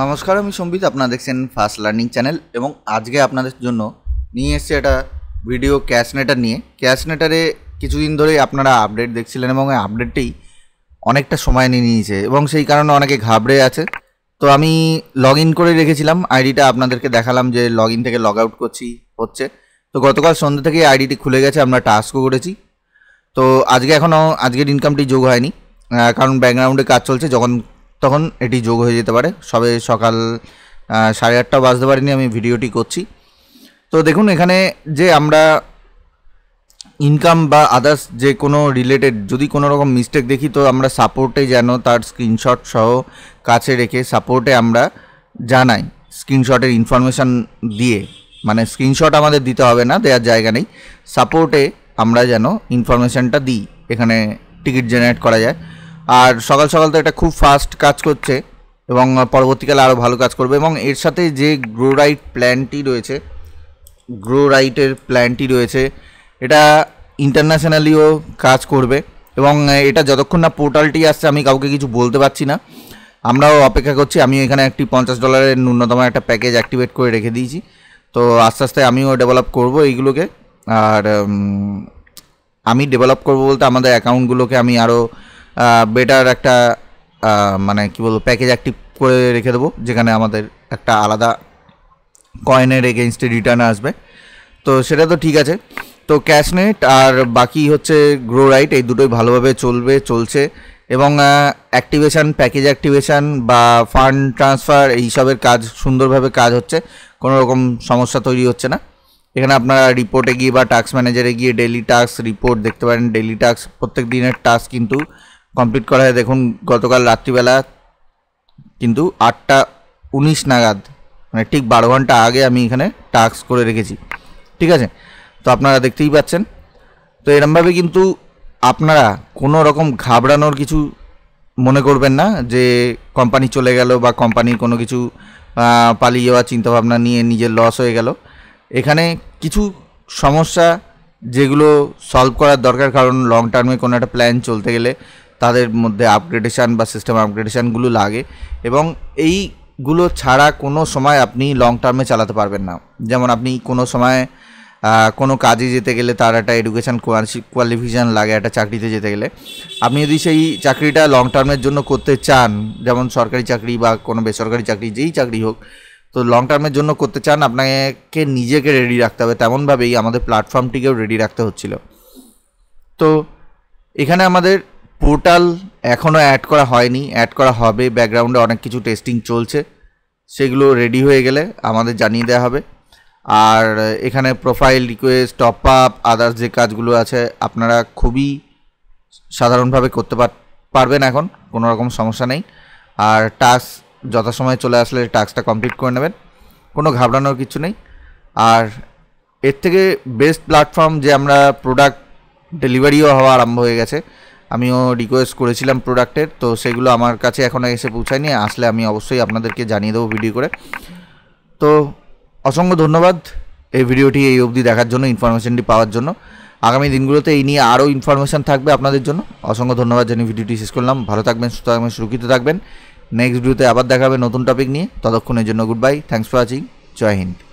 নমস্কার আমি সম্বিত আপনারা দেখছেন ফার্স্ট লার্নিং চ্যানেল এবং আজকে আপনাদের জন্য নিয়ে এসছে একটা ভিডিও ক্যাশনেটার নিয়ে ক্যাশনেটারে কিছুদিন ধরে আপনারা আপডেট দেখছিলেন এবং আপডেটটি অনেকটা সময় নিয়ে নিয়েছে এবং সেই কারণে অনেকে ঘাবড়ে আছে তো আমি লগ ইন করে রেখেছিলাম আইডিটা আপনাদেরকে দেখালাম যে লগ ইন থেকে লগ আউট করছি হচ্ছে তো গতকাল সন্ধ্যা থেকে আইডিটি খুলে গেছে আমরা টাস্কও করেছি তো আজকে এখনও আজকের ইনকামটি যোগ হয়নি কারণ ব্যাকগ্রাউন্ডে কাজ চলছে যখন তখন এটি যোগ হয়ে যেতে পারে সবে সকাল সাড়ে আটটা বাজতে পারিনি আমি ভিডিওটি করছি তো দেখুন এখানে যে আমরা ইনকাম বা আদার্স যে কোনো রিলেটেড যদি কোনো রকম মিস্টেক দেখি তো আমরা সাপোর্টে যেন তার স্ক্রিনশট সহ কাছে রেখে সাপোর্টে আমরা জানাই স্ক্রিনশটের ইনফরমেশান দিয়ে মানে স্ক্রিনশট আমাদের দিতে হবে না দেওয়ার জায়গা নেই সাপোর্টে আমরা যেন ইনফরমেশানটা দিই এখানে টিকিট জেনারেট করা যায় আর সকাল সকাল তো এটা খুব ফাস্ট কাজ করছে এবং পরবর্তীকালে আরও ভালো কাজ করবে এবং এর সাথে যে গ্রোরাইট প্ল্যানটি রয়েছে গ্রোরাইটের প্ল্যানটি রয়েছে এটা ইন্টারন্যাশনালিও কাজ করবে এবং এটা যতক্ষণ না পোর্টালটি আসছে আমি কাউকে কিছু বলতে পারছি না আমরাও অপেক্ষা করছি আমি এখানে একটি পঞ্চাশ ডলারের ন্যূনতম একটা প্যাকেজ অ্যাক্টিভেট করে রেখে দিয়েছি তো আস্তে আস্তে আমিও ডেভেলপ করব এইগুলোকে আর আমি ডেভেলপ করব বলতে আমাদের অ্যাকাউন্টগুলোকে আমি আরও বেটার একটা মানে কি বলবো প্যাকেজ অ্যাক্টিভ করে রেখে দেবো যেখানে আমাদের একটা আলাদা কয়েনের এগেনস্টে রিটার্ন আসবে তো সেটা তো ঠিক আছে তো ক্যাশনেট আর বাকি হচ্ছে গ্রো রাইট এই দুটোই ভালোভাবে চলবে চলছে এবং অ্যাক্টিভেশান প্যাকেজ অ্যাক্টিভেশান বা ফান্ড ট্রান্সফার এইসবের কাজ সুন্দরভাবে কাজ হচ্ছে কোনো রকম সমস্যা তৈরি হচ্ছে না এখানে আপনারা রিপোর্টে গিয়ে বা টাস্ক ম্যানেজারে গিয়ে ডেলি টাস্ক রিপোর্ট দেখতে পারেন ডেলি টাস্ক প্রত্যেক দিনের টাস্ক কিন্তু কমপ্লিট করা হয় দেখুন গতকাল রাত্রিবেলা কিন্তু আটটা উনিশ নাগাদ মানে ঠিক বারো ঘন্টা আগে আমি এখানে টাস্ক করে রেখেছি ঠিক আছে তো আপনারা দেখতেই পাচ্ছেন তো এরমভাবে কিন্তু আপনারা কোনো রকম ঘাবড়ানোর কিছু মনে করবেন না যে কোম্পানি চলে গেল বা কোম্পানির কোনো কিছু পালিয়ে যাওয়ার চিন্তাভাবনা নিয়ে নিজের লস হয়ে গেল এখানে কিছু সমস্যা যেগুলো সলভ করার দরকার কারণ লং টার্মে কোনো একটা প্ল্যান চলতে গেলে তাদের মধ্যে আপগ্রেডেশান বা সিস্টেম আপগ্রেডেশানগুলো লাগে এবং এইগুলো ছাড়া কোনো সময় আপনি লং টার্মে চালাতে পারবেন না যেমন আপনি কোনো সময় কোনো কাজে যেতে গেলে তার একটা এডুকেশান কোয়ালিফিকেশান লাগে একটা চাকরিতে যেতে গেলে আপনি যদি সেই চাকরিটা লং টার্মের জন্য করতে চান যেমন সরকারি চাকরি বা কোনো বেসরকারি চাকরি যেই চাকরি হোক তো লং টার্মের জন্য করতে চান আপনাকে নিজেকে রেডি রাখতে হবে তেমনভাবেই আমাদের প্ল্যাটফর্মটিকেও রেডি রাখতে হচ্ছিল তো এখানে আমাদের পোর্টাল এখনও অ্যাড করা হয়নি অ্যাড করা হবে ব্যাকগ্রাউন্ডে অনেক কিছু টেস্টিং চলছে সেগুলো রেডি হয়ে গেলে আমাদের জানিয়ে দেওয়া হবে আর এখানে profile request top up others যে কাজগুলো আছে আপনারা খুবই সাধারণভাবে করতে পারবেন এখন কোনো রকম সমস্যা নেই আর টাস্ক যথাসময়ে চলে আসলে টাস্কটা কমপ্লিট করে নেবেন কোনো ঘাবড়ানোর কিছু নেই আর এর থেকে বেস্ট প্ল্যাটফর্ম যে আমরা প্রোডাক্ট ডেলিভারিও হওয়া আরম্ভ হয়ে গেছে আমিও রিকোয়েস্ট করেছিলাম প্রোডাক্টের তো সেগুলো আমার কাছে এখনও এসে পৌঁছায়নি আসলে আমি অবশ্যই আপনাদেরকে জানিয়ে দেবো ভিডিও করে তো অসংখ্য ধন্যবাদ এই ভিডিওটি এই অবধি দেখার জন্য ইনফরমেশনটি পাওয়ার জন্য আগামী দিনগুলোতে এই নিয়ে আরও ইনফরমেশান থাকবে আপনাদের জন্য অসংখ্য ধন্যবাদ জানিয়ে ভিডিওটি শেষ করলাম ভালো থাকবেন সুস্থ থাকবেন সুরক্ষিত থাকবেন নেক্সট ভিডিওতে আবার দেখাবে নতুন টপিক নিয়ে ততক্ষণের জন্য good bye thanks for watching Jai Hind